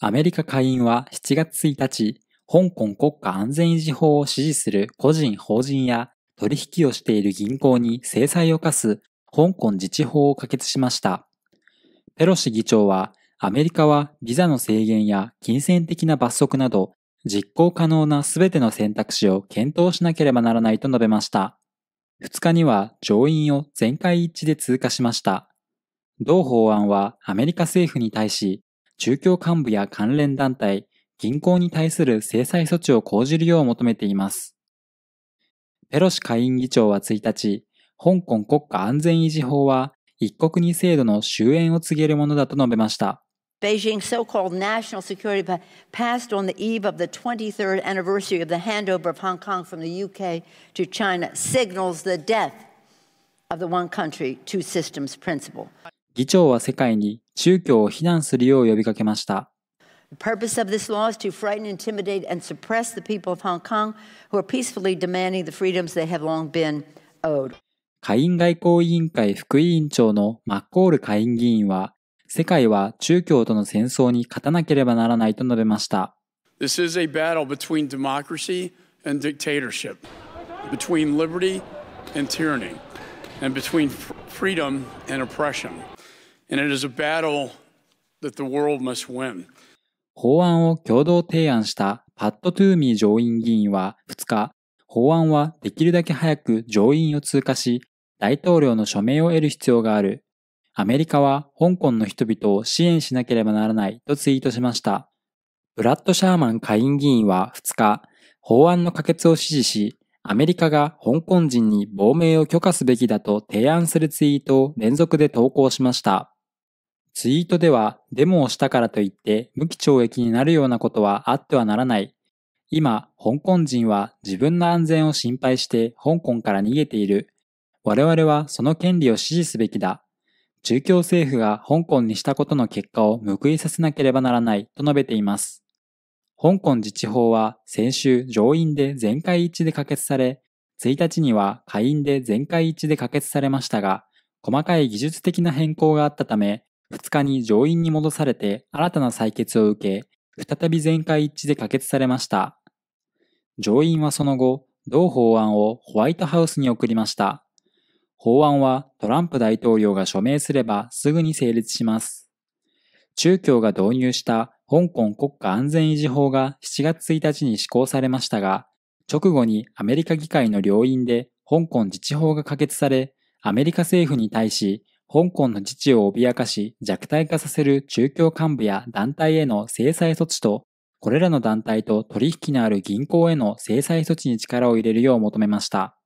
アメリカ下院は7月1日、香港国家安全維持法を支持する個人法人や取引をしている銀行に制裁を課す香港自治法を可決しました。ペロシ議長は、アメリカはビザの制限や金銭的な罰則など、実行可能な全ての選択肢を検討しなければならないと述べました。2日には上院を全会一致で通過しました。同法案はアメリカ政府に対し、中共幹部や関連団体、銀行に対する制裁措置を講じるよう求めています。ペロシ下院議長は1日、香港国家安全維持法は一国二制度の終焉を告げるものだと述べました。Beijing's so called national security passed on the eve of the 23rd anniversary of the handover of Hong Kong from the UK to China signals the death of the one country, two systems principle. 議長は世界に宗教を非難するよう呼びかけました。The purpose of this law is to frighten, intimidate, and suppress the people of Hong Kong who are peacefully demanding the freedoms they have long been owed. 下院外交委員会副委員長のマッコール下院議員は、世界は中共との戦争に勝たなければならないと述べました。This is a battle between democracy and dictatorship, between liberty and tyranny, and between freedom and oppression. 法案を共同提案したパット・トゥーミー上院議員は2日、法案はできるだけ早く上院を通過し、大統領の署名を得る必要がある。アメリカは香港の人々を支援しなければならないとツイートしました。ブラッド・シャーマン下院議員は2日、法案の可決を支持し、アメリカが香港人に亡命を許可すべきだと提案するツイートを連続で投稿しました。ツイートではデモをしたからといって無期懲役になるようなことはあってはならない。今、香港人は自分の安全を心配して香港から逃げている。我々はその権利を支持すべきだ。中共政府が香港にしたことの結果を報いさせなければならないと述べています。香港自治法は先週上院で全会一致で可決され、1日には下院で全会一致で可決されましたが、細かい技術的な変更があったため、2日に上院に戻されて新たな採決を受け、再び全会一致で可決されました。上院はその後、同法案をホワイトハウスに送りました。法案はトランプ大統領が署名すればすぐに成立します。中共が導入した香港国家安全維持法が7月1日に施行されましたが、直後にアメリカ議会の両院で香港自治法が可決され、アメリカ政府に対し香港の自治を脅かし弱体化させる中共幹部や団体への制裁措置と、これらの団体と取引のある銀行への制裁措置に力を入れるよう求めました。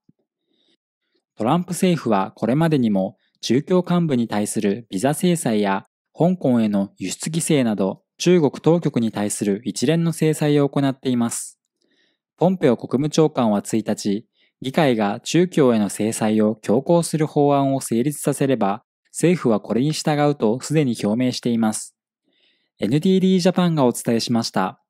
トランプ政府はこれまでにも中共幹部に対するビザ制裁や香港への輸出規制など中国当局に対する一連の制裁を行っています。ポンペオ国務長官は1日、議会が中共への制裁を強行する法案を成立させれば政府はこれに従うとすでに表明しています。NTD ジャパンがお伝えしました。